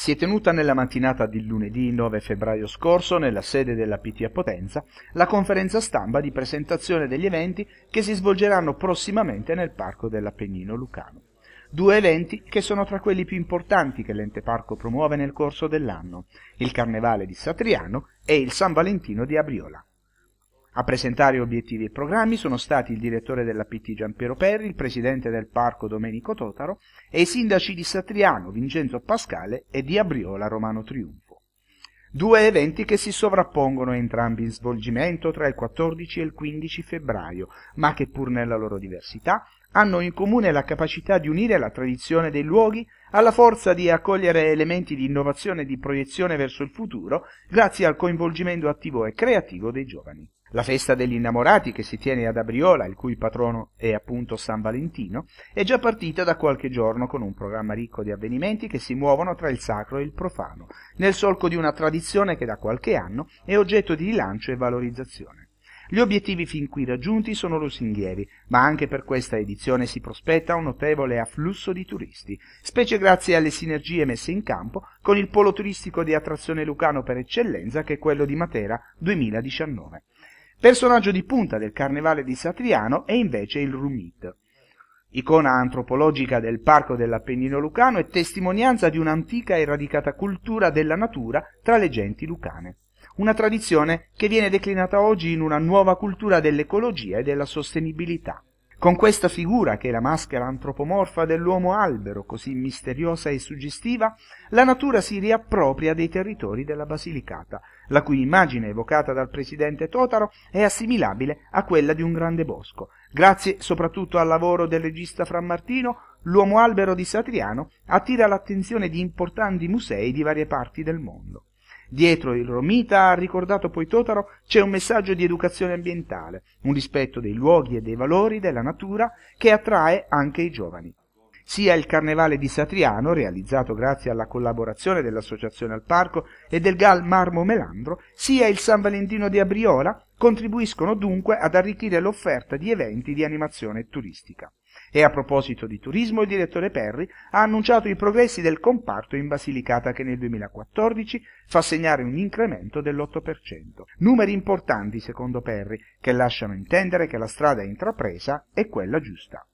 si è tenuta nella mattinata di lunedì 9 febbraio scorso nella sede della PT a Potenza la conferenza stampa di presentazione degli eventi che si svolgeranno prossimamente nel Parco dell'Appennino Lucano. Due eventi che sono tra quelli più importanti che l'ente parco promuove nel corso dell'anno, il Carnevale di Satriano e il San Valentino di Abriola. A presentare obiettivi e programmi sono stati il direttore dell'APT Giampiero Perri, il presidente del parco Domenico Totaro e i sindaci di Satriano, Vincenzo Pascale e di Abriola Romano Triunfo. Due eventi che si sovrappongono entrambi in svolgimento tra il 14 e il 15 febbraio, ma che pur nella loro diversità hanno in comune la capacità di unire la tradizione dei luoghi alla forza di accogliere elementi di innovazione e di proiezione verso il futuro grazie al coinvolgimento attivo e creativo dei giovani la festa degli innamorati che si tiene ad Abriola, il cui patrono è appunto San Valentino, è già partita da qualche giorno con un programma ricco di avvenimenti che si muovono tra il sacro e il profano, nel solco di una tradizione che da qualche anno è oggetto di rilancio e valorizzazione. Gli obiettivi fin qui raggiunti sono lusinghieri, ma anche per questa edizione si prospetta un notevole afflusso di turisti, specie grazie alle sinergie messe in campo con il polo turistico di attrazione lucano per eccellenza che è quello di Matera 2019. Personaggio di punta del carnevale di Satriano è invece il Rumit, icona antropologica del parco dell'Appennino lucano e testimonianza di un'antica e radicata cultura della natura tra le genti lucane. Una tradizione che viene declinata oggi in una nuova cultura dell'ecologia e della sostenibilità con questa figura, che è la maschera antropomorfa dell'uomo albero, così misteriosa e suggestiva, la natura si riappropria dei territori della Basilicata, la cui immagine evocata dal presidente Totaro è assimilabile a quella di un grande bosco. Grazie soprattutto al lavoro del regista Frammartino, l'uomo albero di Satriano attira l'attenzione di importanti musei di varie parti del mondo. Dietro il Romita, ha ricordato poi Totaro, c'è un messaggio di educazione ambientale, un rispetto dei luoghi e dei valori della natura che attrae anche i giovani sia il Carnevale di Satriano, realizzato grazie alla collaborazione dell'Associazione al Parco e del Gal Marmo Melandro, sia il San Valentino di Abriola, contribuiscono dunque ad arricchire l'offerta di eventi di animazione turistica. E a proposito di turismo, il direttore Perry ha annunciato i progressi del comparto in Basilicata che nel 2014 fa segnare un incremento dell'8%. Numeri importanti, secondo Perry, che lasciano intendere che la strada intrapresa è quella giusta.